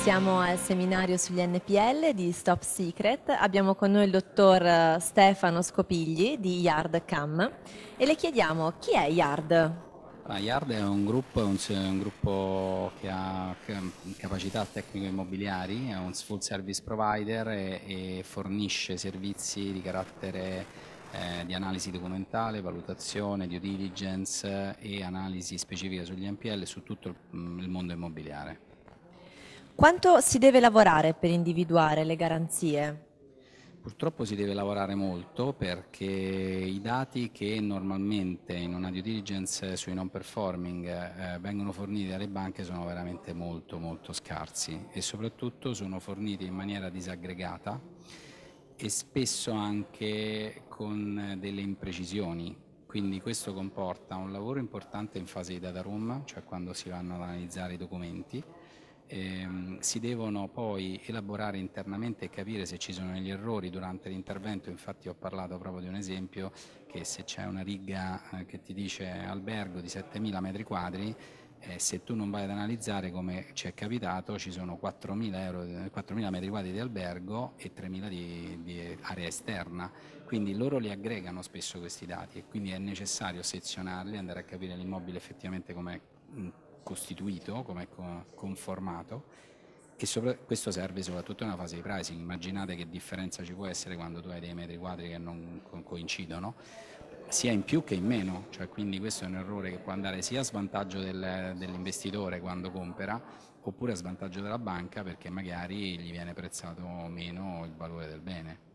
Siamo al seminario sugli NPL di Stop Secret. Abbiamo con noi il dottor eh, Stefano Scopigli di Yard Cam e le chiediamo chi è Yard? Ah, Yard è un gruppo, un, un gruppo che ha capacità tecnico-immobiliari, è un full service provider e, e fornisce servizi di carattere eh, di analisi documentale, valutazione, due diligence e analisi specifica sugli NPL su tutto il, mm, il mondo immobiliare. Quanto si deve lavorare per individuare le garanzie? Purtroppo si deve lavorare molto perché i dati che normalmente in una due diligence sui non performing eh, vengono forniti dalle banche sono veramente molto molto scarsi e soprattutto sono forniti in maniera disaggregata e spesso anche con delle imprecisioni. Quindi questo comporta un lavoro importante in fase di data room, cioè quando si vanno ad analizzare i documenti, ehm, si devono poi elaborare internamente e capire se ci sono degli errori durante l'intervento, infatti ho parlato proprio di un esempio che se c'è una riga eh, che ti dice albergo di 7000 metri quadri, eh, se tu non vai ad analizzare come ci è capitato ci sono 4.000, metri quadri di albergo e 3.000 di, di, area esterna, quindi loro li aggregano spesso questi dati e quindi è necessario sezionarli, andare a capire l'immobile effettivamente come mm, costituito, come è conformato, che sopra, questo serve soprattutto nella fase di pricing. Immaginate che differenza ci può essere quando tu hai dei metri quadri che non coincidono, sia in più che in meno, cioè, quindi questo è un errore che può andare sia a svantaggio del, dell'investitore quando compra, oppure a svantaggio della banca perché magari gli viene prezzato meno il valore del bene.